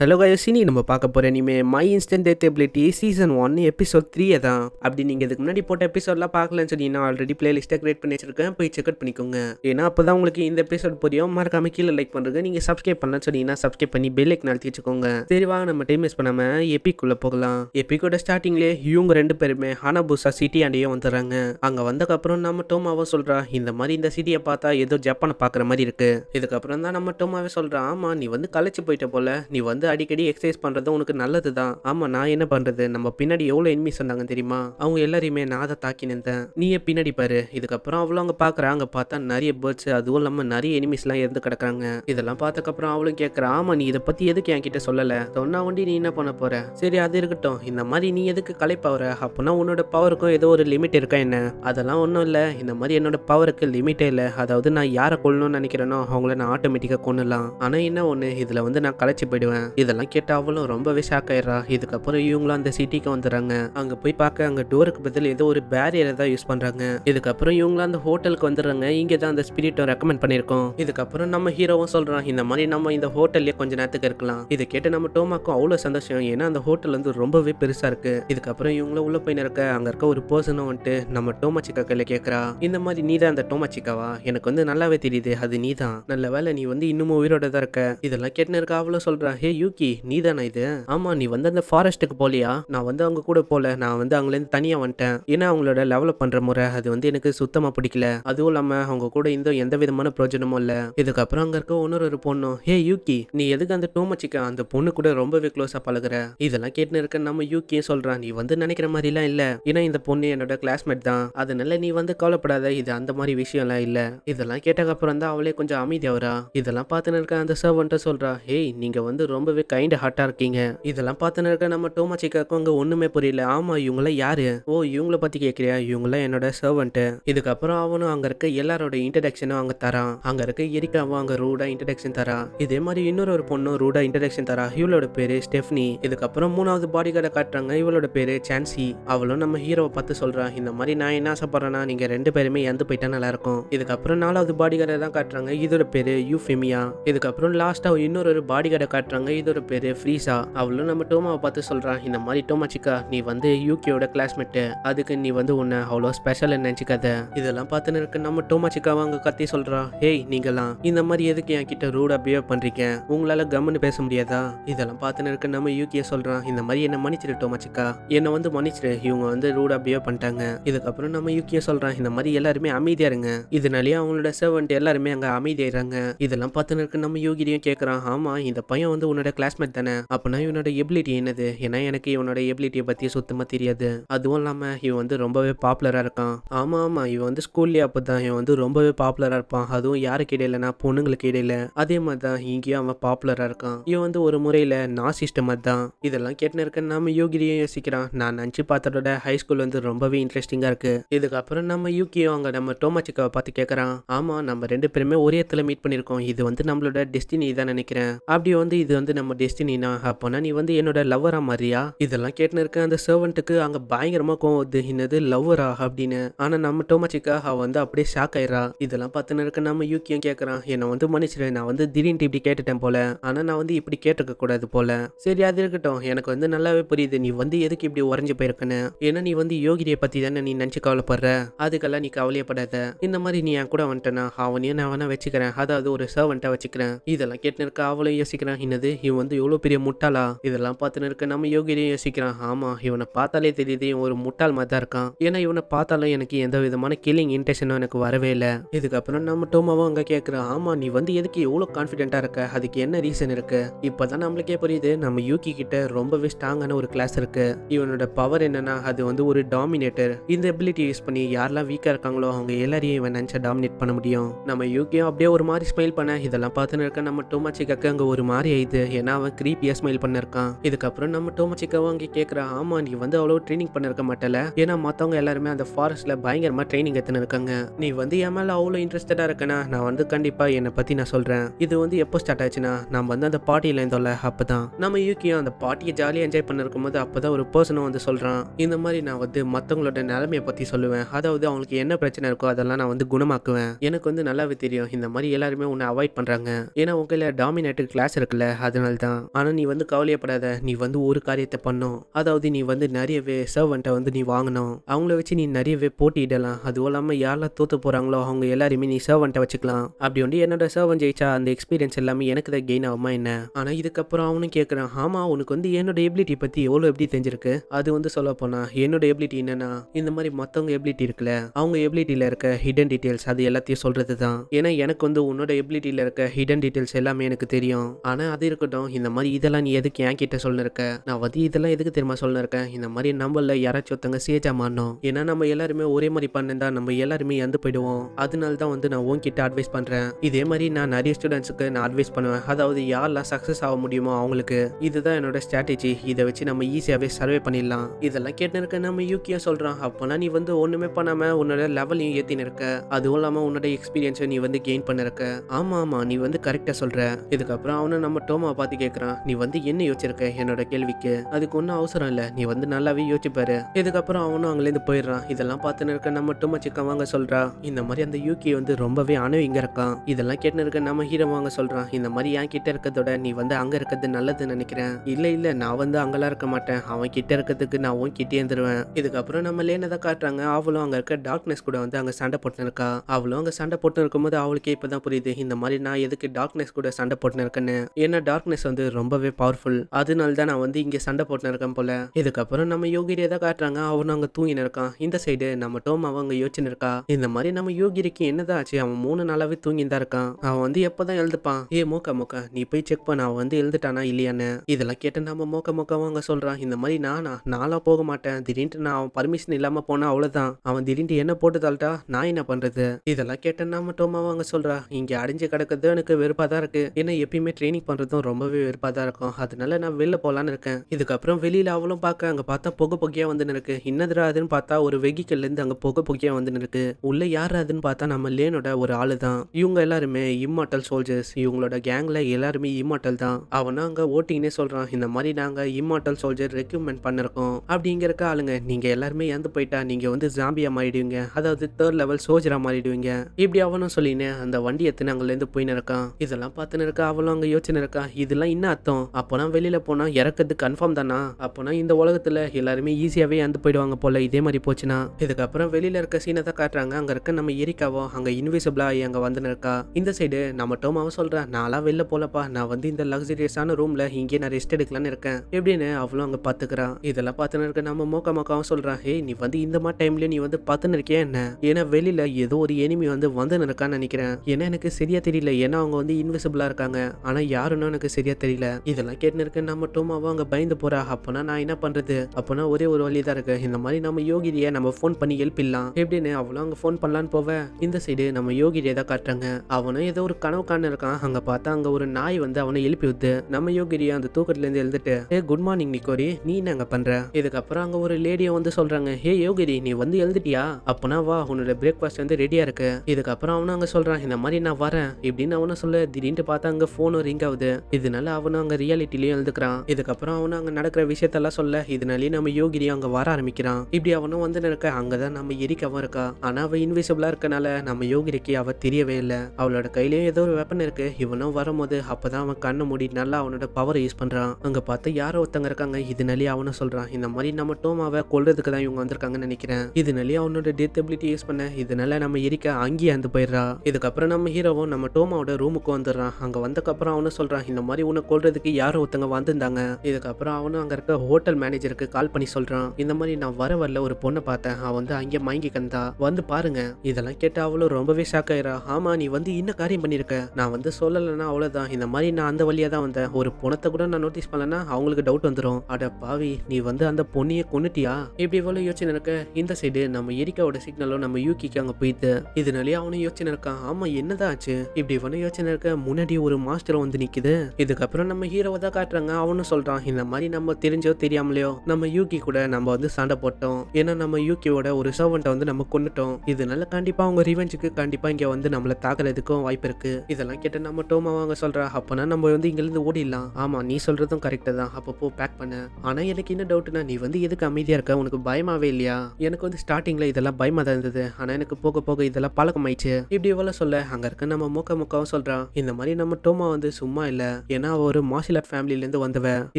hello கயோசினி நம்ம பார்க்க போகிற இனிமே my instant death ability season one episode three தான் அப்படி நீங்கள் இதுக்கு முன்னாடி போட்ட எபிசோட்லாம் பார்க்கலன்னு சொல்லி நான் ஆல்ரெடி பிளேலிஸ்ட்டை கிரியேட் பண்ணி வச்சிருக்கேன் போய் செக்அட் பண்ணிக்கோங்க ஏன்னா அப்போ தான் உங்களுக்கு இந்த எபிசோட் புரியும் மறக்காம கீழே லைக் பண்ணுறது நீங்கள் சப்ஸ்கிரைப் பண்ணலன்னு சொன்னீங்கன்னா சப்ஸ்கிரைப் பண்ணி பெல் லைக் நடத்தி வச்சுக்கோங்க தெரிவாக நம்ம டைம் மிஸ் பண்ணாமல் எப்பிக்குள்ளே போகலாம் எப்பிக்கோட ஸ்டார்டிங்லேயே இவங்க ரெண்டு பேருமே ஹானாபூசா சிட்டி ஆண்டையே வந்துடுறாங்க அங்கே வந்ததுக்கப்புறம் நம்ம டோமாவோ சொல்கிறா இந்த மாதிரி இந்த சிட்டியை பார்த்தா ஏதோ ஜப்பானை பார்க்குற மாதிரி இருக்குது இதுக்கப்புறம் தான் நம்ம டோமாவே சொல்கிறான் ஆமாம் நீ வந்து கலைச்சி போயிட்ட போல நீ வந்து வந்து அடிக்கடி எக்ஸசைஸ் பண்ணுறது உனக்கு நல்லது தான் ஆமாம் நான் என்ன பண்ணுறது நம்ம பின்னாடி எவ்வளோ எனிமி சொன்னாங்க தெரியுமா அவங்க எல்லாரையுமே நான் அதை தாக்கி நின்றேன் நீயே பின்னாடி பாரு இதுக்கப்புறம் அவ்வளோ அவங்க பார்க்குறாங்க பார்த்தா நிறைய பேர்ட்ஸ் அதுவும் இல்லாமல் நிறைய எனிமிஸ்லாம் இருந்து கிடக்குறாங்க இதெல்லாம் பார்த்தக்கப்புறம் அவளும் கேட்குறா ஆமாம் நீ இதை பற்றி எதுக்கு என்கிட்ட சொல்லலை ஒன்றா வண்டி நீ என்ன பண்ண போகிற சரி அது இருக்கட்டும் இந்த மாதிரி நீ எதுக்கு கலைப்பாவற அப்படின்னா உன்னோட பவருக்கும் ஏதோ ஒரு லிமிட் இருக்கா என்ன அதெல்லாம் ஒன்றும் இல்லை இந்த மாதிரி என்னோட பவருக்கு லிமிட்டே இல்லை அதாவது நான் யாரை கொள்ளணும்னு நினைக்கிறேனோ அவங்கள நான் ஆட்டோமேட்டிக்காக கொண்டுலாம் ஆனால் என்ன ஒன்று இதில் வந்து நான் கலைச்சி போயிடுவேன் இதெல்லாம் கேட்ட அவளும் ரொம்பவே ஷாக் ஆயிடுறா இதுக்கப்புறம் இவங்களும் அந்த சிட்டிக்கு வந்துடுறாங்க அங்க போய் பார்க்க அங்க டோருக்கு பதில் ஏதோ ஒரு பேரியரை தான் யூஸ் பண்றாங்க இதுக்கப்புறம் இவங்களும் அந்த ஹோட்டலுக்கு வந்துடுறாங்க இங்கே தான் அந்த ஸ்பிரிட்டை ரெக்கமெண்ட் பண்ணிருக்கோம் இதுக்கப்புறம் நம்ம ஹீரோவும் சொல்றான் இந்த மாதிரி நம்ம இந்த ஹோட்டல்லே கொஞ்ச நேரத்துக்கு இருக்கலாம் இதை கேட்டு நம்ம டோமாக்கும் அவ்வளவு சந்தோஷம் ஏன்னா அந்த ஹோட்டல் வந்து ரொம்பவே பெருசா இருக்கு இதுக்கப்புறம் இவங்களும் உள்ள போய் நிற்க அங்க இருக்க ஒரு பர்சனும் வந்துட்டு நம்ம டோமாச்சிக்கா கையில கேட்குறா இந்த மாதிரி நீ தான் அந்த டோமாச்சிக்காவா எனக்கு வந்து நல்லாவே தெரியுது அது நீ தான் நல்ல வேலை நீ வந்து இன்னமும் உயிரோட தான் இருக்க இதெல்லாம் கேட்டு இருக்க அவ்வளவு சொல்கிறா ஹே யூகி நீ தானே இது ஆமா நீ வந்து அந்த ஃபாரஸ்ட்டுக்கு போலியா நான் வந்து அவங்க கூட போல நான் வந்து இருந்து தனியா வந்துட்டேன் ஏன்னா அவங்களோட லெவலப் பண்ற முறை அது வந்து எனக்கு சுத்தமா பிடிக்கல அதுவும் இல்லாம அவங்க கூட இந்த எந்த விதமான பிரயோஜனமும் இல்ல இதுக்கப்புறம் அங்க இருக்க ஒன்னொரு ஒரு பொண்ணு ஹே யூகி நீ எதுக்கு அந்த டூமச்சிக்க அந்த பொண்ணு கூட ரொம்பவே க்ளோஸா பழகுற இதெல்லாம் கேட்டுன்னு இருக்க நம்ம யூகியே சொல்றான் நீ வந்து நினைக்கிற மாதிரி எல்லாம் இல்ல ஏன்னா இந்த பொண்ணு என்னோட கிளாஸ்மேட் தான் அதனால நீ வந்து கவலைப்படாத இது அந்த மாதிரி விஷயம் எல்லாம் இல்ல இதெல்லாம் கேட்டதுக்கப்புறம் தான் அவளே கொஞ்சம் அமைதியாவரா இதெல்லாம் பார்த்துன்னு இருக்க அந்த சர்வன்ட்ட சொல்றா ஹேய் நீங்க வந்து ரொம்ப ரொம்பவே கைண்ட் ஹார்ட்டா இருக்கீங்க இதெல்லாம் பார்த்துன்னு நம்ம டோமாச்சிக்காக்கும் அங்கே ஒண்ணுமே புரியல ஆமா இவங்களாம் யாரு ஓ இவங்கள பத்தி கேட்குறியா இவங்களாம் என்னோட சர்வெண்ட்டு இதுக்கப்புறம் அவனும் அங்கே இருக்க எல்லாரோட இன்ட்ரடக்ஷனும் அங்க தரான் அங்கே இருக்க எரிக்காவும் அங்கே ரூடா இன்ட்ரடக்ஷன் தரா இதே மாதிரி இன்னொரு ஒரு பொண்ணும் ரூடா இன்ட்ரடக்ஷன் தரா இவளோட பேரு ஸ்டெஃப்னி இதுக்கப்புறம் மூணாவது பாடி கார்டை காட்டுறாங்க இவளோட பேரு சான்சி அவளும் நம்ம ஹீரோவை பார்த்து சொல்றான் இந்த மாதிரி நான் என்ன ஆசைப்படுறேன்னா நீங்க ரெண்டு பேருமே இறந்து போயிட்டா நல்லா இருக்கும் இதுக்கப்புறம் நாலாவது பாடி கார்டை தான் காட்டுறாங்க இதோட பேரு யூஃபெமியா இதுக்கப்புறம் லாஸ்டா இன்னொரு பாடி கார்டை காட்டுறாங்க மனிதர் ஒரு ஃப்ரீசா அவளும் நம்ம டோமாவை பார்த்து சொல்கிறான் இந்த மாதிரி டோமா சிக்கா நீ வந்து யூகேயோட கிளாஸ்மேட் அதுக்கு நீ வந்து உன்னை அவ்வளோ ஸ்பெஷல் நினைச்சுக்காத இதெல்லாம் பார்த்துன்னு இருக்க நம்ம டோமா சிக்காவை அங்கே கத்தி சொல்கிறா ஹேய் நீங்களாம் இந்த மாதிரி எதுக்கு என் கிட்ட ரூடா பிஹேவ் பண்ணுறீங்க உங்களால் கம்முன்னு பேச முடியாதா இதெல்லாம் பார்த்துன்னு இருக்க நம்ம யூகே சொல்கிறான் இந்த மாதிரி என்ன மன்னிச்சிரு டோமா சிக்கா என்னை வந்து மன்னிச்சிரு இவங்க வந்து ரூடா பிஹேவ் பண்ணிட்டாங்க இதுக்கப்புறம் நம்ம யூகே சொல்கிறான் இந்த மாதிரி எல்லாருமே அமைதியாக இருங்க இதனாலேயே அவங்களோட சர்வெண்ட் எல்லாருமே அங்கே அமைதியாகிறாங்க இதெல்லாம் பார்த்துன்னு இருக்க நம்ம யோகிரியும் கேட்குறான் ஆமா இந்த பையன் வந்து உன்னோட கிளாஸ்மேட் தானே அப்போனா இவனோட எபிலிட்டி என்னது ஏன்னா எனக்கு இவனோட எபிலிட்டியை பற்றி சுத்தமாக தெரியாது அதுவும் இல்லாமல் இவன் வந்து ரொம்பவே பாப்புலராக இருக்கான் ஆமா ஆமா இவன் வந்து ஸ்கூல்லயே அப்போ தான் இவன் வந்து ரொம்பவே பாப்புலராக இருப்பான் அதுவும் யாருக்கு இடையிலனா பொண்ணுங்களுக்கு இடையில அதே மாதிரி தான் இங்கேயும் அவன் பாப்புலராக இருக்கான் இவன் வந்து ஒரு முறையில் நான் சிஸ்டமாக தான் இதெல்லாம் கேட்டுன்னு இருக்க நம்ம யோகிரியும் யோசிக்கிறான் நான் நினச்சி பார்த்ததோட ஹை ஸ்கூல் வந்து ரொம்பவே இன்ட்ரெஸ்டிங்காக இருக்குது இதுக்கப்புறம் நம்ம யூகியும் அங்கே நம்ம டோமாச்சிக்காவை பார்த்து கேட்கறான் ஆமாம் நம்ம ரெண்டு பேருமே ஒரே இடத்துல மீட் பண்ணியிருக்கோம் இது வந்து நம்மளோட டெஸ்டினி தான் நினைக்கிறேன் அப்படி வந்து இது வந்து நம்ம நம்ம டெஸ்டினி நான் அப்போனா நீ வந்து என்னோட லவ்வரா மாதிரியா இதெல்லாம் கேட்டுன்னு இருக்க அந்த சர்வெண்ட்டுக்கு அங்க பயங்கரமா கோவம் வருது என்னது லவ்வரா அப்படின்னு ஆனா நம்ம டோமச்சிக்காக வந்து அப்படியே ஷாக் ஆயிரா இதெல்லாம் பார்த்துன்னு இருக்க நம்ம யூக்கியம் கேட்கறான் என்ன வந்து மன்னிச்சிரு நான் வந்து திடீர்னு இப்படி கேட்டுட்டேன் போல ஆனா நான் வந்து இப்படி கேட்டுக்க கூடாது போல சரி அது இருக்கட்டும் எனக்கு வந்து நல்லாவே புரியுது நீ வந்து எதுக்கு இப்படி உறைஞ்சு போயிருக்கன்னு ஏன்னா நீ வந்து யோகிரியை பத்தி தானே நீ நினைச்சு கவலைப்படுற அதுக்கெல்லாம் நீ கவலையப்படாத இந்த மாதிரி நீ என் கூட வந்துட்டனா அவனையும் நான் வேணா வச்சுக்கிறேன் அதாவது ஒரு சர்வெண்ட்டாக வச்சுக்கிறேன் இதெல்லாம் கேட்டுன்னு இருக்க அவளையும் யோசிக்கிறேன் என்னது இவன் வந்து எவ்வளோ பெரிய முட்டாளா இதெல்லாம் பார்த்துன்னு இருக்க நம்ம யோகிதையும் யோசிக்கிறான் ஆமாம் இவனை பார்த்தாலே தெரியுது இவன் ஒரு முட்டாள் மாதிரி தான் இருக்கான் ஏன்னா இவனை பார்த்தாலும் எனக்கு எந்த விதமான கில்லிங் இன்டென்ஷனும் எனக்கு வரவே இல்லை இதுக்கப்புறம் நம்ம டோமாவும் அங்கே கேட்குறான் ஆமாம் நீ வந்து எதுக்கு எவ்வளோ கான்ஃபிடென்ட்டாக இருக்க அதுக்கு என்ன ரீசன் இருக்கு இப்போ தான் நம்மளுக்கே புரியுது நம்ம யூகி கிட்ட ரொம்பவே ஸ்ட்ராங்கான ஒரு கிளாஸ் இருக்கு இவனோட பவர் என்னன்னா அது வந்து ஒரு டாமினேட்டர் இந்த எபிலிட்டி யூஸ் பண்ணி யாரெல்லாம் வீக்காக இருக்காங்களோ அவங்க எல்லாரையும் இவன் நினச்சா டாமினேட் பண்ண முடியும் நம்ம யூகியும் அப்படியே ஒரு மாதிரி ஸ்மைல் பண்ண இதெல்லாம் பார்த்துன்னு இருக்க நம்ம டோமாச்சி கக்க அங்கே ஒரு மாதிரி ஆயிடுது ஏன்னா அவன் கிரீப்பியாக ஸ்மைல் பண்ணிருக்கான் இதுக்கப்புறம் நம்ம டோமச்சிக்க வாங்கி கேக்குற ஆமா நீ வந்து அவ்வளோ ட்ரைனிங் பண்ணிருக்க மாட்டல ஏன்னா மத்தவங்க எல்லாருமே அந்த ஃபாரஸ்ட்ல பயங்கரமாக ட்ரைனிங் எத்தனை இருக்காங்க நீ வந்து என் மேல அவ்வளோ இன்ட்ரெஸ்டடா இருக்கனா நான் வந்து கண்டிப்பாக என்னை பற்றி நான் சொல்றேன் இது வந்து எப்போ ஸ்டார்ட் ஆச்சுன்னா நம்ம வந்து அந்த பாட்டியில இருந்தோம்ல அப்பதான் நம்ம யூக்கியும் அந்த பாட்டியை ஜாலியாக என்ஜாய் பண்ணிருக்கும் போது அப்போ தான் ஒரு பர்சனும் வந்து சொல்கிறான் இந்த மாதிரி நான் வந்து மற்றவங்களோட நிலைமையை பற்றி சொல்லுவேன் அதாவது அவங்களுக்கு என்ன பிரச்சனை இருக்கோ அதெல்லாம் நான் வந்து குணமாக்குவேன் எனக்கு வந்து நல்லாவே தெரியும் இந்த மாதிரி எல்லாருமே உன்னை அவாய்ட் பண்ணுறாங்க ஏன்னா உங்களை டாமினேட்டர் கிளாஸ் இருக்குல்ல அதனால சேனல் தான் ஆனால் நீ வந்து கவலையப்படாத நீ வந்து ஒரு காரியத்தை பண்ணும் அதாவது நீ வந்து நிறையவே சர்வன்ட்டை வந்து நீ வாங்கணும் அவங்கள வச்சு நீ நிறையவே போட்டியிடலாம் அதுவும் இல்லாமல் யாரெல்லாம் தோற்று போகிறாங்களோ அவங்க எல்லாருமே நீ சர்வன்ட்டை வச்சுக்கலாம் அப்படி வந்து என்னோட சர்வன் ஜெயிச்சா அந்த எக்ஸ்பீரியன்ஸ் எல்லாமே எனக்கு தான் கெயின் ஆகுமா என்ன ஆனால் இதுக்கப்புறம் அவனும் கேட்குறான் ஆமாம் உனக்கு வந்து என்னோட எபிலிட்டி பற்றி எவ்வளோ எப்படி தெரிஞ்சிருக்கு அது வந்து சொல்ல போனால் என்னோட எபிலிட்டி என்னென்னா இந்த மாதிரி மற்றவங்க எபிலிட்டி இருக்குல்ல அவங்க எபிலிட்டியில் இருக்க ஹிடன் டீட்டெயில்ஸ் அது எல்லாத்தையும் சொல்கிறது தான் ஏன்னா எனக்கு வந்து உன்னோட எபிலிட்டியில் இருக்க ஹிடன் டீட்டெயில்ஸ் எல்லாமே எனக்கு தெரியும் ஆனால் அது இருக்கட்டும் இருக்கட்டும் இந்த மாதிரி இதெல்லாம் நீ எதுக்கு என் கிட்ட சொல்லிருக்க நான் வதி இதெல்லாம் எதுக்கு தெரியுமா சொல்லிருக்கேன் இந்த மாதிரி நம்மள யாராச்சும் ஒருத்தங்க சேஜா மாறணும் ஏன்னா நம்ம எல்லாருமே ஒரே மாதிரி பண்ணிருந்தா நம்ம எல்லாருமே இறந்து போயிடுவோம் அதனால தான் வந்து நான் உன்கிட்ட அட்வைஸ் பண்ணுறேன் இதே மாதிரி நான் நிறைய ஸ்டூடெண்ட்ஸுக்கு நான் அட்வைஸ் பண்ணுவேன் அதாவது யாரெல்லாம் சக்ஸஸ் ஆக முடியுமோ அவங்களுக்கு இதுதான் என்னோட ஸ்ட்ராட்டஜி இதை வச்சு நம்ம ஈஸியாகவே சர்வே பண்ணிடலாம் இதெல்லாம் கேட்டிருக்க நம்ம யூகியா சொல்கிறான் அப்பனா நீ வந்து ஒன்றுமே பண்ணாமல் உன்னோட லெவலையும் ஏற்றின்னு இருக்க அதுவும் இல்லாமல் உன்னோட எக்ஸ்பீரியன்ஸை நீ வந்து கெயின் பண்ணிருக்க ஆமாம் ஆமாம் நீ வந்து கரெக்டாக சொல்கிற இதுக்கப்புறம் அவனை நம்ம டோமா பார்த்து கேட்குறான் நீ வந்து என்ன யோசிச்சிருக்க என்னோட கேள்விக்கு அதுக்கு ஒன்றும் அவசரம் இல்லை நீ வந்து நல்லாவே யோசிப்பாரு இதுக்கப்புறம் அவனும் அங்கேருந்து போயிடுறான் இதெல்லாம் பார்த்துன்னு இருக்க நம்ம டூமா சிக்கன் வாங்க சொல்றான் இந்த மாதிரி அந்த யூகி வந்து ரொம்பவே அணுவிங்க இருக்கான் இதெல்லாம் கேட்டுன்னு இருக்க நம்ம ஹீரோ வாங்க சொல்றான் இந்த மாதிரி என் கிட்ட இருக்கிறதோட நீ வந்து அங்கே இருக்கிறது நல்லதுன்னு நினைக்கிறேன் இல்லை இல்லை நான் வந்து அங்கெல்லாம் இருக்க மாட்டேன் அவன் கிட்ட இருக்கிறதுக்கு நான் உன் கிட்டே இருந்துருவேன் இதுக்கப்புறம் நம்ம லேனை தான் காட்டுறாங்க அவளும் அங்கே இருக்க டார்க்னஸ் கூட வந்து அங்கே சண்டை போட்டுன்னு இருக்கா அவளும் அங்கே சண்டை போட்டுன்னு இருக்கும்போது அவளுக்கே இப்போ புரியுது இந்த மாதிரி நான் எதுக்கு டார்க்னஸ் கூட சண்டை போட்டுன்னு இருக்கேன்னு ஏன்னா டார்க்னஸ் வீக்னஸ் வந்து ரொம்பவே பவர்ஃபுல் அதனால தான் நான் வந்து இங்கே சண்டை போட்டு இருக்கேன் போல இதுக்கப்புறம் நம்ம யோகிரியை தான் காட்டுறாங்க அவனு அங்கே தூங்கி இருக்கான் இந்த சைடு நம்ம டோம் அவங்க யோசிச்சு இருக்கா இந்த மாதிரி நம்ம யோகிரிக்கு என்னதான் ஆச்சு அவன் மூணு நாளாவே தூங்கி தான் இருக்கான் அவன் வந்து எப்போதான் எழுதுப்பான் ஏ மோக்க மோக்க நீ போய் செக் பண்ண அவன் வந்து எழுதுட்டானா இல்லையான்னு இதெல்லாம் கேட்டு நம்ம மோக்க மோக்கவும் அங்கே சொல்றான் இந்த மாதிரி நானா நாளா போக மாட்டேன் திடீர்னு நான் அவன் பர்மிஷன் இல்லாம போனா அவ்வளவுதான் அவன் திடீர்னு என்ன போட்டு தள்ளிட்டா நான் என்ன பண்றது இதெல்லாம் கேட்டேன்னா மட்டும் அவங்க சொல்றா இங்க அடைஞ்சு கிடக்கிறது எனக்கு வெறுப்பா தான் இருக்கு ஏன்னா எப்பயுமே ட்ரைனிங் பண்றதும் ரொம்ப ரொம்பவே வெறுப்பாக தான் இருக்கும் அதனால நான் வெளில போகலான்னு இருக்கேன் இதுக்கப்புறம் வெளியில் அவளும் பார்க்க அங்கே பார்த்தா புகை புகையாக வந்து நிற்கு இன்னதுரா அதுன்னு பார்த்தா ஒரு வெஹிக்கல்லேருந்து அங்கே புகை புகையாக வந்து நிற்கு உள்ளே யார் அதுன்னு பார்த்தா நம்ம லேனோட ஒரு ஆள் தான் இவங்க எல்லாருமே இம்மாட்டல் சோல்ஜர்ஸ் இவங்களோட கேங்கில் எல்லாருமே இம்மாட்டல் தான் அவனா அங்கே ஓட்டிங்னே சொல்கிறான் இந்த மாதிரி நாங்கள் இம்மாட்டல் சோல்ஜர் ரெக்யூப்மெண்ட் பண்ணிருக்கோம் அப்படிங்கிறக்க ஆளுங்க நீங்கள் எல்லாருமே இறந்து போயிட்டா நீங்கள் வந்து ஜாம்பியா மாறிடுவீங்க அதாவது தேர்ட் லெவல் சோஜரா மாறிடுவீங்க இப்படி அவனும் சொல்லினேன் அந்த வண்டி எத்தனை அங்கேருந்து போயின்னு இருக்கான் இதெல்லாம் பார்த்துன்னு இருக்கா அவளும் அங்கே யோசனை இருக்கா இது இதெல்லாம் என்ன அர்த்தம் அப்போனா வெளியில போனா இறக்குறது கன்ஃபார்ம் தானா அப்போனா இந்த உலகத்துல எல்லாருமே ஈஸியாவே இறந்து போயிடுவாங்க போல இதே மாதிரி போச்சுன்னா இதுக்கப்புறம் வெளியில இருக்க சீனை தான் காட்டுறாங்க அங்க இருக்க நம்ம எரிக்காவோ அங்க இன்விசிபிளா அங்க வந்து இருக்கா இந்த சைடு நம்ம டோமாவும் சொல்றேன் நான்லாம் வெளில போலப்பா நான் வந்து இந்த லக்ஸரியஸான ரூம்ல இங்கே நான் ரெஸ்ட் எடுக்கலாம்னு இருக்கேன் எப்படின்னு அவளும் அங்க பாத்துக்கிறான் இதெல்லாம் பார்த்துன்னு இருக்க நம்ம மோக்க மோக்காவும் சொல்றான் ஹே நீ வந்து இந்த மாதிரி டைம்லயும் நீ வந்து பார்த்துன்னு இருக்கியா என்ன ஏன்னா வெளியில ஏதோ ஒரு எனிமி வந்து வந்து இருக்கான்னு நினைக்கிறேன் ஏன்னா எனக்கு சரியா தெரியல ஏன்னா அவங்க வந்து இன்விசிபிளா இருக்காங்க ஆனா யாருன்னு எனக்கு சரி சரியா தெரியல இதெல்லாம் கேட்டு இருக்கு நம்ம டோமாவும் அங்க பயந்து போறா அப்பனா நான் என்ன பண்றது அப்பனா ஒரே ஒரு வழிதான் இருக்கு இந்த மாதிரி நம்ம யோகிரிய நம்ம போன் பண்ணி எழுப்பிடலாம் எப்படின்னு அவளும் அங்க போன் பண்ணலான்னு போவ இந்த சைடு நம்ம யோகிரியை தான் காட்டுறாங்க அவனும் ஏதோ ஒரு கனவு காண இருக்கான் அங்க பார்த்தா அங்க ஒரு நாய் வந்து அவனை எழுப்பி விடுத்து நம்ம யோகிரியா அந்த தூக்கத்துல இருந்து எழுந்துட்டு ஏ குட் மார்னிங் நீ கோரி நீ அங்க பண்ற இதுக்கப்புறம் அங்க ஒரு லேடியை வந்து சொல்றாங்க ஏ யோகிரி நீ வந்து எழுந்துட்டியா அப்பனா வா உன்னோட பிரேக்ஃபாஸ்ட் வந்து ரெடியா இருக்கு இதுக்கப்புறம் அவனும் அங்க சொல்றான் இந்த மாதிரி நான் வரேன் இப்படின்னு அவனும் சொல்ல திடீர்னு பார்த்தா அங்க ஃபோனும் ரிங் ஆகுது இது இதனால அவனும் அங்கே ரியாலிட்டிலயும் எழுதுக்கிறான் இதுக்கப்புறம் அவனும் அங்க நடக்கிற விஷயத்தெல்லாம் சொல்ல இதனாலயே நம்ம யோகினி அங்க வர ஆரம்பிக்கிறான் இப்படி அவனும் வந்து நினைக்க அங்கதான் நம்ம எரிக்கவும் இருக்கா ஆனா அவள் இன்விசிபிளா இருக்கனால நம்ம யோகிரிக்கு அவள் தெரியவே இல்லை அவளோட கையிலயும் ஏதோ ஒரு வெப்பன் இருக்கு இவனும் வரும்போது அப்போதான் அவன் கண்ணை மூடி நல்லா அவனோட பவர் யூஸ் பண்றான் அங்க பார்த்து யாரோ ஒருத்தங்க இருக்காங்க இதனாலயே அவனும் சொல்றான் இந்த மாதிரி நம்ம டோமாவை கொள்றதுக்கு தான் இவங்க வந்திருக்காங்கன்னு நினைக்கிறேன் இதனாலயே அவனோட டெத் அபிலிட்டி யூஸ் பண்ண இதனால நம்ம எரிக்க அங்கேயே அந்து போயிடுறா இதுக்கப்புறம் நம்ம ஹீரோவும் நம்ம டோமாவோட ரூமுக்கு வந்துடுறான் அங்க வந்தக்கப்புறம் அவனும் சொல்கிறான் இந்த மாதிரி மாதிரி உன்னை கொள்றதுக்கு யாரோ ஒருத்தங்க வந்திருந்தாங்க இதுக்கப்புறம் அவனும் அங்கே இருக்க ஹோட்டல் மேனேஜருக்கு கால் பண்ணி சொல்கிறான் இந்த மாதிரி நான் வர வரல ஒரு பொண்ணை பார்த்தேன் அவன் வந்து அங்கே மயங்கி கந்தா வந்து பாருங்க இதெல்லாம் கேட்டு அவளும் ரொம்பவே ஷாக் ஆயிரா ஆமா நீ வந்து என்ன காரியம் பண்ணியிருக்க நான் வந்து சொல்லலைன்னா அவ்வளவுதான் இந்த மாதிரி நான் அந்த வழியா தான் வந்தேன் ஒரு பொணத்தை கூட நான் நோட்டீஸ் பண்ணலன்னா அவங்களுக்கு டவுட் வந்துடும் அட பாவி நீ வந்து அந்த பொண்ணையை கொண்டுட்டியா இப்படி இவ்வளோ யோசனை இருக்க இந்த சைடு நம்ம எரிக்காவோட சிக்னலும் நம்ம யூகிக்கு அங்கே போயிட்டு இதனாலேயே அவனும் யோசனை இருக்கான் ஆமா என்னதான் ஆச்சு இப்படி இவனும் யோசனை இருக்க முன்னாடி ஒரு மாஸ்டரும் வந்து நிக்குது இதுக்கப்புறம் நம்ம ஹீரோவை தான் காட்டுறாங்க அவனும் சொல்றான் இந்த மாதிரி நம்ம தெரிஞ்சோ தெரியாமலையோ நம்ம யூகி கூட நம்ம வந்து சண்டை போட்டோம் ஏன்னா நம்ம யூகியோட ஒரு சர்வெண்ட்டை வந்து நம்ம கொண்டுட்டோம் இதனால கண்டிப்பா அவங்க ரிவெஞ்சுக்கு கண்டிப்பா இங்க வந்து நம்மள தாக்குறதுக்கும் வாய்ப்பு இருக்கு இதெல்லாம் கேட்ட நம்ம டோமா வாங்க சொல்றா அப்பனா நம்ம வந்து இங்க இருந்து ஓடிடலாம் ஆமா நீ சொல்றதும் கரெக்ட் தான் அப்பப்போ பேக் பண்ண ஆனா எனக்கு என்ன டவுட்னா நீ வந்து எதுக்கு அமைதியா இருக்க உனக்கு பயமாவே இல்லையா எனக்கு வந்து ஸ்டார்டிங்ல இதெல்லாம் பயமா தான் இருந்தது ஆனா எனக்கு போக போக இதெல்லாம் பழக்கம் ஆயிடுச்சு இப்படி இவ்வளவு சொல்ல அங்க இருக்க நம்ம மூக்க முக்காவும் சொல்றான் இந்த மாதிரி நம்ம டோமா வந்து சும்மா இல்ல ஏன்னா அவள் ஒரு மார்ஷியல் ஆர்ட் ஃபேமிலியிலேருந்து வந்தவ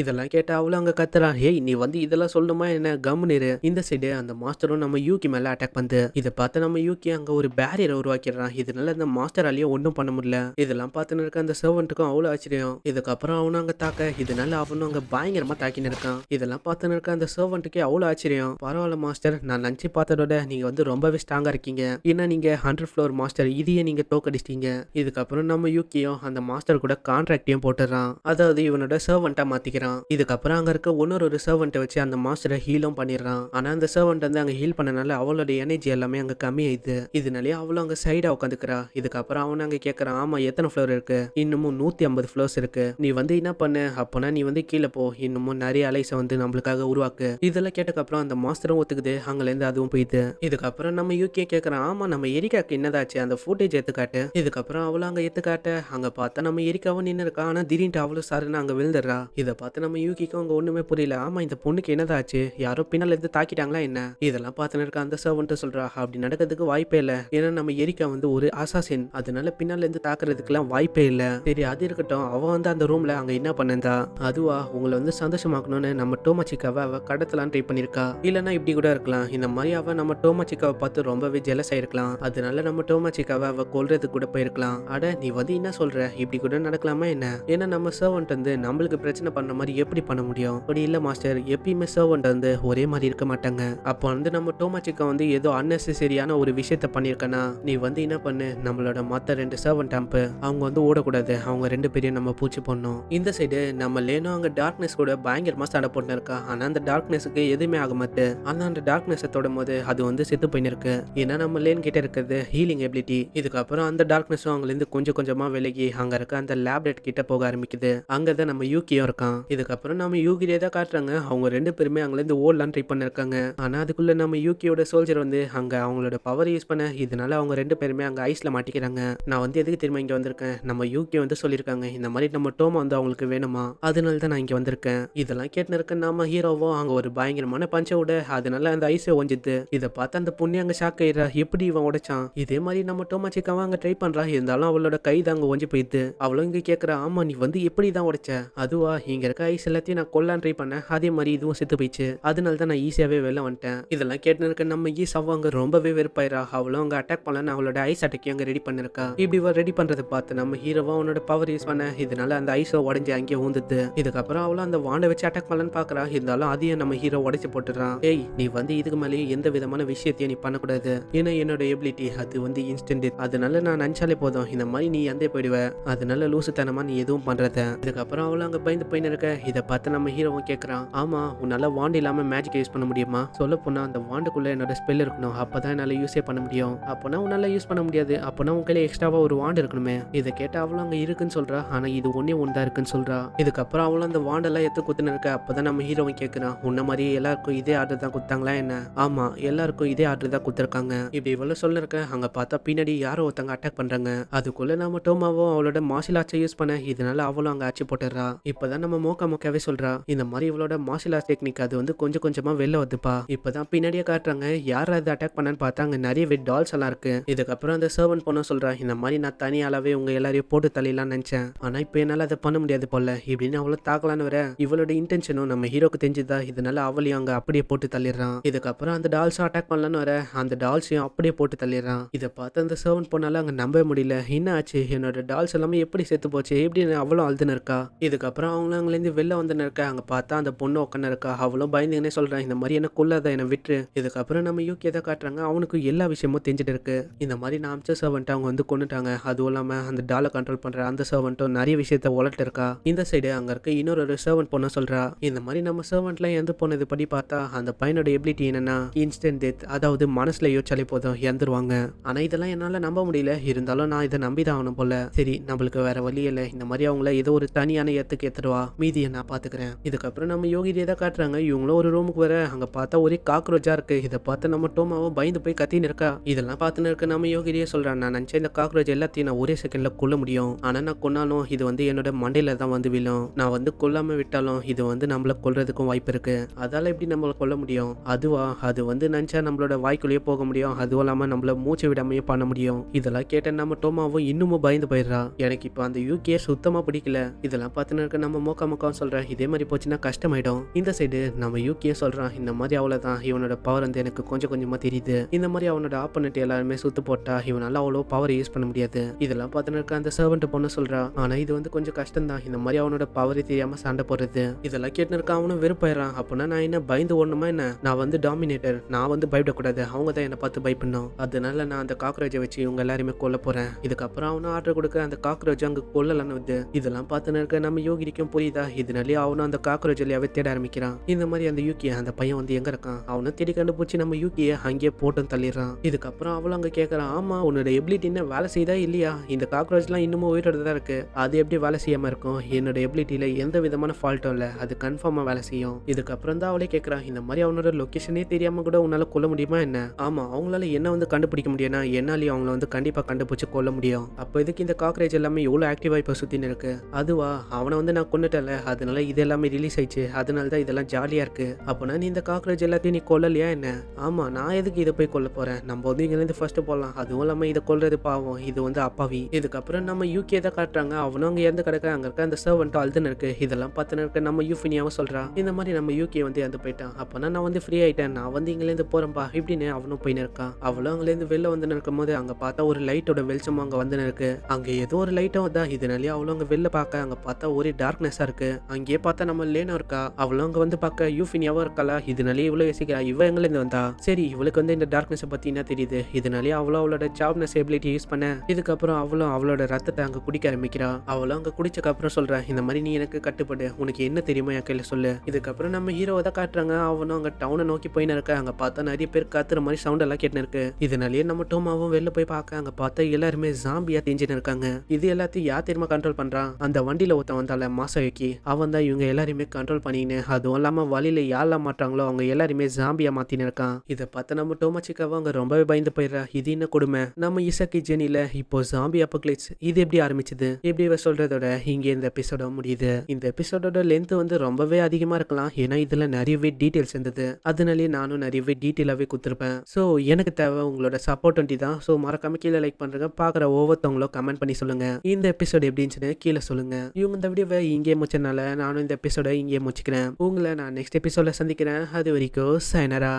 இதெல்லாம் கேட்ட அவளும் அங்கே கத்துறாரு ஹே நீ வந்து இதெல்லாம் சொல்லணுமா என்ன கம்னிரு இந்த சைடு அந்த மாஸ்டரும் நம்ம யூகி மேலே அட்டாக் பண்ணுது இதை பார்த்து நம்ம யூகி அங்கே ஒரு பேரியரை உருவாக்கிடுறான் இதனால இந்த மாஸ்டராலேயும் ஒன்றும் பண்ண முடியல இதெல்லாம் பார்த்துன்னு இருக்க அந்த சர்வன்ட்டுக்கும் அவ்வளோ ஆச்சரியம் இதுக்கப்புறம் அவனும் அங்கே தாக்க இதனால அவனும் அங்கே பயங்கரமாக தாக்கினு இருக்கான் இதெல்லாம் பார்த்துன்னு இருக்க அந்த சர்வன்ட்டுக்கே அவ்வளோ ஆச்சரியம் பரவாயில்ல மாஸ்டர் நான் நினச்சி பார்த்ததோட நீங்கள் வந்து ரொம்பவே ஸ்ட்ராங்காக இருக்கீங்க ஏன்னா நீங்கள் ஹண்ட்ரட் ஃப்ளோர் மாஸ்டர் இதையே நீங்கள் தோக்கடிச்சிட்டீங்க இதுக்கப்புறம் நம்ம யூகியும் அந்த மாஸ்டர் கூட கான்ட்ராக்டையும் போட்டு கொடுத்துட்றான் அதாவது இவனோட சர்வெண்ட்டா மாத்திக்கிறான் இதுக்கப்புறம் அங்க இருக்க இன்னொரு ஒரு சர்வெண்ட்டை வச்சு அந்த மாஸ்டரை ஹீலும் பண்ணிடுறான் ஆனா அந்த சர்வெண்ட் வந்து அங்க ஹீல் பண்ணனால அவளோட எனர்ஜி எல்லாமே அங்க ஆயிடுது இதனாலேயே அவளும் அங்க சைடா உட்காந்துக்கிறா இதுக்கப்புறம் அவன் அங்க கேக்குறான் ஆமா எத்தனை ஃப்ளோர் இருக்கு இன்னமும் நூத்தி ஐம்பது ஃபிளோர்ஸ் இருக்கு நீ வந்து என்ன பண்ணு அப்பனா நீ வந்து கீழே போ இன்னமும் நிறைய அலைச வந்து நம்மளுக்காக உருவாக்கு இதெல்லாம் கேட்டக்கப்புறம் அந்த மாஸ்டரும் ஒத்துக்குது இருந்து அதுவும் போயிட்டு இதுக்கப்புறம் நம்ம யூகே கேக்குறான் ஆமா நம்ம எரிக்காக்கு என்னதாச்சு அந்த ஃபுட்டேஜ் எடுத்துக்காட்டு இதுக்கப்புறம் அவளும் அங்க எடுத்துக்காட்ட அங்க பார்த்தா நம்ம எரிக்காவும் நின்னு இருக்கா ஆனா திடீர்னு அவ்வளோ சாருன்னு அங்கே விழுந்துடுறா இதை பார்த்து நம்ம யூகிக்கு அவங்க ஒன்றுமே புரியல ஆமாம் இந்த பொண்ணுக்கு என்னதாச்சு யாரோ பின்னால் இருந்து தாக்கிட்டாங்களா என்ன இதெல்லாம் பார்த்துன்னு இருக்க அந்த சர்வன்ட்டு சொல்கிறா அப்படி நடக்கிறதுக்கு வாய்ப்பே இல்லை ஏன்னா நம்ம எரிக்கா வந்து ஒரு அசாசின் அதனால பின்னால் இருந்து தாக்குறதுக்குலாம் வாய்ப்பே இல்லை சரி அது இருக்கட்டும் அவன் வந்து அந்த ரூமில் அங்கே என்ன பண்ணுந்தா அதுவா உங்களை வந்து சந்தோஷமாக்கணும்னு நம்ம டோமாச்சிக்காவை அவள் கடத்தலாம் ட்ரை பண்ணியிருக்கா இல்லைன்னா இப்படி கூட இருக்கலாம் இந்த மாதிரி அவள் நம்ம டோமாச்சிக்காவை பார்த்து ரொம்பவே ஜெலஸ் ஆயிருக்கலாம் அதனால நம்ம டோமாச்சிக்காவை அவள் கொள்றதுக்கு கூட போயிருக்கலாம் அட நீ வந்து என்ன சொல்ற இப்படி கூட நடக்கலாமா என்ன ஏன்னா ஏன்னா நம்ம சர்வன்ட் வந்து நம்மளுக்கு பிரச்சனை பண்ண மாதிரி எப்படி பண்ண முடியும் அப்படி இல்லை மாஸ்டர் எப்பயுமே சர்வன்ட் வந்து ஒரே மாதிரி இருக்க மாட்டாங்க அப்போ வந்து நம்ம டோமாச்சிக்கா வந்து ஏதோ அன்னெசரியான ஒரு விஷயத்த பண்ணிருக்கனா நீ வந்து என்ன பண்ணு நம்மளோட மற்ற ரெண்டு சர்வன் அம்பு அவங்க வந்து ஓடக்கூடாது அவங்க ரெண்டு பேரையும் நம்ம பூச்சி பண்ணணும் இந்த சைடு நம்ம லேனோ அங்கே டார்க்னஸ் கூட பயங்கரமாக சண்டை போட்டு இருக்கா ஆனால் அந்த டார்க்னஸுக்கு எதுவுமே ஆக மாட்டு ஆனா அந்த டார்க்னஸ் தொடும் போது அது வந்து செத்து போயிருக்கு ஏன்னா நம்ம லேன் கிட்ட இருக்கிறது ஹீலிங் எபிலிட்டி இதுக்கப்புறம் அந்த டார்க்னஸும் அவங்க கொஞ்சம் கொஞ்சமாக விலகி அங்கே இருக்க அந்த லேப்ரேட் கிட்ட போக ஆரம்பிக்குது அங்கே தான் நம்ம யூகியும் இருக்கான் இதுக்கப்புறம் நம்ம யூகிலே தான் காட்டுறாங்க அவங்க ரெண்டு பேருமே அங்கேருந்து ஓடலாம் ட்ரை பண்ணிருக்காங்க ஆனால் அதுக்குள்ளே நம்ம யூகியோட சோல்ஜர் வந்து அங்கே அவங்களோட பவர் யூஸ் பண்ண இதனால அவங்க ரெண்டு பேருமே அங்கே ஐஸில் மாட்டிக்கிறாங்க நான் வந்து எதுக்கு திரும்ப இங்கே வந்திருக்கேன் நம்ம யூகே வந்து சொல்லியிருக்காங்க இந்த மாதிரி நம்ம டோமா வந்து அவங்களுக்கு வேணுமா அதனால தான் நான் இங்கே வந்திருக்கேன் இதெல்லாம் கேட்டுன்னு இருக்க நம்ம ஹீரோவும் அங்கே ஒரு பயங்கரமான விட அதனால அந்த ஐஸை ஒஞ்சிது இதை பார்த்து அந்த பொண்ணு அங்கே ஷாக் ஆயிடுறா எப்படி இவன் உடைச்சான் இதே மாதிரி நம்ம டோமா சிக்காவும் அங்கே ட்ரை பண்ணுறா இருந்தாலும் அவளோட கை தான் அங்கே ஒஞ்சி போயிடுது அவளும் இங்கே கேட்குறா ஆமா நீ வந்து எப்படி தான் உடைச்ச அதுவா இங்கே இருக்க ஐஸ் எல்லாத்தையும் நான் கொல்லான் ட்ரை பண்ணேன் அதே மாதிரி இதுவும் செத்து போயிடுச்சு அதனால தான் நான் ஈஸியாகவே வெளில வந்துட்டேன் இதெல்லாம் கேட்டு நம்ம ஈஸ் அவங்க ரொம்பவே வெறுப்பாயிரா அவளும் அவங்க அட்டாக் பண்ணல அவளோட ஐஸ் அட்டைக்கு அங்கே ரெடி பண்ணிருக்கா இப்படி ரெடி பண்ணுறதை பார்த்து நம்ம ஹீரோவா அவனோட பவர் யூஸ் பண்ண இதனால அந்த ஐஸை உடஞ்சி அங்கேயே ஊந்துது இதுக்கப்புறம் அவளும் அந்த வாண்டை வச்சு அட்டாக் பண்ணலான்னு பாக்குறா இருந்தாலும் அதையும் நம்ம ஹீரோ உடச்சி போட்டுறான் ஏய் நீ வந்து இதுக்கு மேலேயே எந்த விதமான விஷயத்தையும் நீ பண்ணக்கூடாது ஏன்னா என்னோட எபிலிட்டி அது வந்து இன்ஸ்டன்ட் அதனால நான் நினச்சாலே போதும் இந்த மாதிரி நீ எந்தே போயிடுவேன் அதனால லூசுத்தனமா நீ எதுவும் பண்ணுறத இதுக்கப்புறம் அவளும் அங்கே பயந்து போயின்னு இருக்க இதை பார்த்து நம்ம ஹீரோவும் கேட்கறான் ஆமாம் உன்னால் வாண்டு இல்லாமல் மேஜிக் யூஸ் பண்ண முடியுமா சொல்ல போனால் அந்த வாண்டுக்குள்ளே என்னோட ஸ்பெல் இருக்கணும் அப்போ தான் என்னால் யூஸே பண்ண முடியும் அப்போனா உன்னால் யூஸ் பண்ண முடியாது அப்போனா உன் கையில் எக்ஸ்ட்ராவாக ஒரு வாண்ட் இருக்கணுமே இதை கேட்டால் அவளும் அங்கே இருக்குன்னு சொல்கிறா ஆனால் இது ஒன்றே ஒன்று தான் இருக்குன்னு சொல்கிறா இதுக்கப்புறம் அவளும் அந்த வாண்டெல்லாம் எத்த குத்துன்னு இருக்க அப்போ தான் நம்ம ஹீரோவும் கேட்குறான் உன்ன மாதிரி எல்லாருக்கும் இதே ஆர்டர் தான் கொடுத்தாங்களா என்ன ஆமாம் எல்லாருக்கும் இதே ஆர்டர் தான் கொடுத்துருக்காங்க இப்படி இவ்வளோ சொல்லிருக்க அங்கே பார்த்தா பின்னாடி யாரோ ஒருத்தங்க அட்டாக் பண்ணுறாங்க அதுக்குள்ளே நம்ம டோமாவோ அவளோட மார்ஷியல் ஆர்ட்ஸை யூஸ் பண்ண இதனால அதனால அவளும் அங்க ஆட்சி போட்டுறா இப்பதான் நம்ம மோக்கா மோக்காவே சொல்றா இந்த மாதிரி இவளோட மார்ஷல் ஆர்ட் டெக்னிக் அது வந்து கொஞ்சம் கொஞ்சமா வெளில வந்துப்பா இப்பதான் பின்னாடியே காட்டுறாங்க யார் அதை அட்டாக் பண்ணான்னு பார்த்தா அங்க நிறைய டால்ஸ் எல்லாம் இருக்கு இதுக்கப்புறம் அந்த சர்வன் பொண்ணு சொல்றா இந்த மாதிரி நான் அளவே உங்க எல்லாரையும் போட்டு தள்ளிலாம் நினைச்சேன் ஆனா இப்ப என்னால அதை பண்ண முடியாது போல இப்படின்னு அவ்வளவு தாக்கலான்னு வர இவளோட இன்டென்ஷனும் நம்ம ஹீரோக்கு தெரிஞ்சுதா இதனால அவளையும் அங்க அப்படியே போட்டு தள்ளிடுறான் இதுக்கப்புறம் அந்த டால்ஸும் அட்டாக் பண்ணலான்னு வர அந்த டால்ஸையும் அப்படியே போட்டு தள்ளிடுறான் இதை பார்த்து அந்த சர்வன் பொண்ணால அங்க நம்ப முடியல என்ன ஆச்சு என்னோட டால்ஸ் எல்லாமே எப்படி செத்து போச்சு எப்படி அவ்வளோ அழுதுன்னு இருக்கா இதுக்கப்புறம் அவங்களும் அங்கேருந்து வெளில வந்துன்னு இருக்கா அங்கே பார்த்தா அந்த பொண்ணு உட்காந்து இருக்கா அவளும் பயந்துங்கன்னே சொல்கிறான் இந்த மாதிரி என்ன கொள்ளாத என்னை விட்டு இதுக்கப்புறம் நம்ம யூகி எதை காட்டுறாங்க அவனுக்கு எல்லா விஷயமும் தெரிஞ்சுட்டு இருக்கு இந்த மாதிரி நான் அமைச்ச சர்வெண்ட் அவங்க வந்து கொண்டுட்டாங்க அதுவும் இல்லாமல் அந்த டாலை கண்ட்ரோல் பண்ணுற அந்த சர்வெண்ட்டும் நிறைய விஷயத்த உலட்டு இருக்கா இந்த சைடு அங்கே இருக்க இன்னொரு சர்வெண்ட் பொண்ணை சொல்கிறா இந்த மாதிரி நம்ம சர்வெண்ட்லாம் எந்த இது படி பார்த்தா அந்த பையனோட எபிலிட்டி என்னன்னா இன்ஸ்டன்ட் டெத் அதாவது மனசில் யோசிச்சாலே போதும் இறந்துருவாங்க ஆனால் இதெல்லாம் என்னால் நம்ப முடியல இருந்தாலும் நான் இதை நம்பி தான் ஆகணும் போல சரி நம்மளுக்கு வேற வழி இல்லை இந்த மாதிரி அவங்கள ஏதோ ஒரு தனியான இடத்துக்கு எடுத்துடுவா மீதியை நான் பாத்துக்கிறேன் இதுக்கப்புறம் நம்ம யோகி தான் காட்டுறாங்க இவங்களும் ஒரு ரூமுக்கு வர அங்க பார்த்தா ஒரே காக்ரோச்சா இருக்கு இதை பார்த்து நம்ம டோமாவும் பயந்து போய் கத்தின்னு இருக்கா இதெல்லாம் பார்த்துன்னு இருக்க நம்ம யோகிதையே சொல்றேன் நான் நினச்சேன் இந்த காக்ரோச் எல்லாத்தையும் நான் ஒரே செகண்ட்ல கொள்ள முடியும் ஆனால் நான் கொன்னாலும் இது வந்து என்னோட மண்டையில தான் வந்து விழும் நான் வந்து கொல்லாமல் விட்டாலும் இது வந்து நம்மள கொல்றதுக்கும் வாய்ப்பு இருக்கு அதால எப்படி நம்மள கொல்ல முடியும் அதுவா அது வந்து நினைச்சா நம்மளோட வாய்க்குள்ளேயே போக முடியும் அதுவும் இல்லாமல் நம்மள மூச்சு விடாமையே பண்ண முடியும் இதெல்லாம் கேட்ட நம்ம டோமாவும் இன்னமும் பயந்து போயிடுறா எனக்கு இப்போ அந்த யூகே சுத்தமாக பிடிக்கல இதெல்லாம் பார்த்துன்னு இருக்க நம்ம மோக்கா மோக்காவும் சொல்கிறேன் இதே மாதிரி போச்சுன்னா கஷ்டமாயிடும் இந்த சைடு நம்ம யூகே சொல்கிறான் இந்த மாதிரி அவ்வளோதான் இவனோட பவர் வந்து எனக்கு கொஞ்சம் கொஞ்சமாக தெரியுது இந்த மாதிரி அவனோட ஆப்பனட் எல்லாருமே சுத்து போட்டா இவனால் அவ்வளோ பவர் யூஸ் பண்ண முடியாது இதெல்லாம் பார்த்துன்னு இருக்க அந்த சர்வெண்ட் பொண்ணு சொல்கிறான் ஆனால் இது வந்து கொஞ்சம் கஷ்டம் தான் இந்த மாதிரி அவனோட பவர் தெரியாமல் சண்டை போடுறது இதெல்லாம் கேட்டுன்னு அவனும் வெறுப்பாயிரான் அப்படின்னா நான் என்ன பயந்து ஓடணுமா என்ன நான் வந்து டாமினேட்டர் நான் வந்து பயப்படக்கூடாது அவங்க தான் என்னை பார்த்து பயப்படணும் அதனால நான் அந்த காக்ரோஜை வச்சு இவங்க எல்லாருமே கொல்ல போகிறேன் இதுக்கப்புறம் அவனும் ஆர்டர் கொடுக்க அந்த காக்ரோஜ் அங்கே கொல்லலன்னு வந்து இதெல்லாம் பார்த்து இருக்க நம்ம யோகிக்கும் புரியுதா இதனாலே அவனும் அந்த காக்ரோஜ் எல்லையாவே தேட ஆரம்பிக்கிறான் இந்த மாதிரி அந்த யூகியை அந்த பையன் வந்து எங்க இருக்கான் அவனை தேடி கண்டுபிடிச்சி நம்ம யூகியை அங்கேயே போட்டும் தள்ளிடுறான் இதுக்கப்புறம் அவளும் அங்க கேட்கறான் ஆமா உன்னோட எபிலிட்டி என்ன வேலை செய்தா இல்லையா இந்த எல்லாம் இன்னமும் உயிரோட தான் இருக்கு அது எப்படி வேலை செய்யாம இருக்கும் என்னோட எபிலிட்டியில எந்த விதமான ஃபால்ட்டும் இல்லை அது கன்ஃபார்மா வேலை செய்யும் இதுக்கப்புறம் தான் அவளே கேட்கறான் இந்த மாதிரி அவனோட லொக்கேஷனே தெரியாம கூட உன்னால கொல்ல முடியுமா என்ன ஆமா அவங்களால என்ன வந்து கண்டுபிடிக்க முடியும்னா என்னாலையும் அவங்கள வந்து கண்டிப்பா கண்டுபிடிச்சு கொல்ல முடியும் அப்போ இதுக்கு இந்த காக்ரேஜ் எல்லாமே எவ்வளோ ஆக்டிவா இப்போ சுத்தின்னு இருக்கு இருக்கு அதுவா அவனை வந்து நான் கொண்டுட்டல அதனால இது எல்லாமே ரிலீஸ் ஆயிடுச்சு அதனால தான் இதெல்லாம் ஜாலியா இருக்கு அப்போனா நீ இந்த காக்ரோச் எல்லாத்தையும் நீ கொல்லலையா என்ன ஆமா நான் எதுக்கு இதை போய் கொல்ல போறேன் நம்ம வந்து இருந்து ஃபர்ஸ்ட் போடலாம் அதுவும் இல்லாம இதை கொல்றது பாவம் இது வந்து அப்பாவி இதுக்கப்புறம் நம்ம யூகே தான் காட்டுறாங்க அவனும் அங்கே இறந்து கிடக்க அங்க இருக்க அந்த சர்வன்ட் அழுதுன்னு இருக்கு இதெல்லாம் பார்த்துன்னு இருக்க நம்ம யூஃபினியாவும் சொல்றான் இந்த மாதிரி நம்ம யூகே வந்து இறந்து போயிட்டான் அப்போனா நான் வந்து ஃப்ரீ ஆயிட்டேன் நான் வந்து இங்கிலேருந்து போறேன்பா இப்படின்னு அவனும் போய் இருக்கான் அவளும் அங்கேருந்து வெளில வந்து இருக்கும்போது அங்க பார்த்தா ஒரு லைட்டோட வெளிச்சமும் அங்கே வந்து இருக்கு அங்க ஏதோ ஒரு லைட்டும் தான் இதனாலேயே அவளும் அங்கே வெளில பார்க்க அங்கே பார்த்தா ஒரே டார்க்னஸ்ஸாக இருக்குது அங்கேயே பார்த்தா நம்ம லேனா இருக்கா அவளும் அங்கே வந்து பார்க்க யூஃபினியாவும் இருக்கா இதனாலே இவ்வளோ யோசிக்கிறா இவ எங்கேருந்து வந்தா சரி இவளுக்கு வந்து இந்த டார்க்னஸை பற்றி என்ன தெரியுது இதனாலே அவளும் அவளோட சாப்னஸ் எபிலிட்டி யூஸ் பண்ண இதுக்கப்புறம் அவளும் அவளோட ரத்தத்தை அங்கே குடிக்க ஆரம்பிக்கிறா அவளும் அங்கே குடிச்சக்கப்புறம் சொல்கிறா இந்த மாதிரி நீ எனக்கு கட்டுப்படு உனக்கு என்ன தெரியுமா என் கையில் சொல்லு இதுக்கப்புறம் நம்ம ஹீரோ தான் காட்டுறாங்க அவனும் அங்கே டவுனை நோக்கி போயின்னு இருக்க அங்கே பார்த்தா நிறைய பேர் காத்துற மாதிரி சவுண்ட் எல்லாம் கேட்டுன்னு இருக்கு இதனாலேயே நம்ம டோமாவும் வெளில போய் பார்க்க அங்கே பார்த்தா எல்லாருமே ஜாம்பியா தெரிஞ்சுன்னு இருக்காங்க இது எல்லாத்தையும் யார் தெரியுமா கண்ட்ரோல் பண்ற வந்துடுறான் அந்த வண்டியில் ஒருத்தன் வந்தால மாசயோக்கி அவன் தான் இவங்க எல்லாருமே கண்ட்ரோல் பண்ணிக்கினு அதுவும் இல்லாமல் வழியில் யாரில் மாட்டாங்களோ அவங்க எல்லாருமே ஜாம்பியா மாத்தினு இருக்கான் இதை பார்த்து நம்ம டோமாச்சிக்காவை அவங்க ரொம்பவே பயந்து போயிடுறா இது என்ன கொடுமை நம்ம இசக்கி ஜெனியில் இப்போ ஜாம்பி அப்பக்லிட்ஸ் இது எப்படி ஆரம்பிச்சது எப்படி சொல்றதோட இங்கே இந்த எபிசோட முடியுது இந்த எபிசோடோட லென்த் வந்து ரொம்பவே அதிகமாக இருக்கலாம் ஏன்னா இதில் நிறையவே டீட்டெயில்ஸ் இருந்தது அதனாலே நானும் நிறையவே டீட்டெயிலாகவே கொடுத்துருப்பேன் ஸோ எனக்கு தேவை உங்களோட சப்போர்ட் வண்டி தான் ஸோ மறக்காம கீழே லைக் பண்ணுறேங்க பார்க்குற ஒவ்வொருத்தவங்களும் கமெண்ட் பண்ணி சொல்லுங்கள் இந்த எபிசோட் எப்படின்னு இருந்துச்சுன்னு கீழே சொல்லுங்கள் இவங்க இந்த வீடியோவை இங்கே முடிச்சதுனால நானும் இந்த எபிசோட இங்கே முடிச்சுக்கிறேன் உங்களை நான் நெக்ஸ்ட் எபிசோட சந்திக்கிறேன் அது வரைக்கும் சைனரா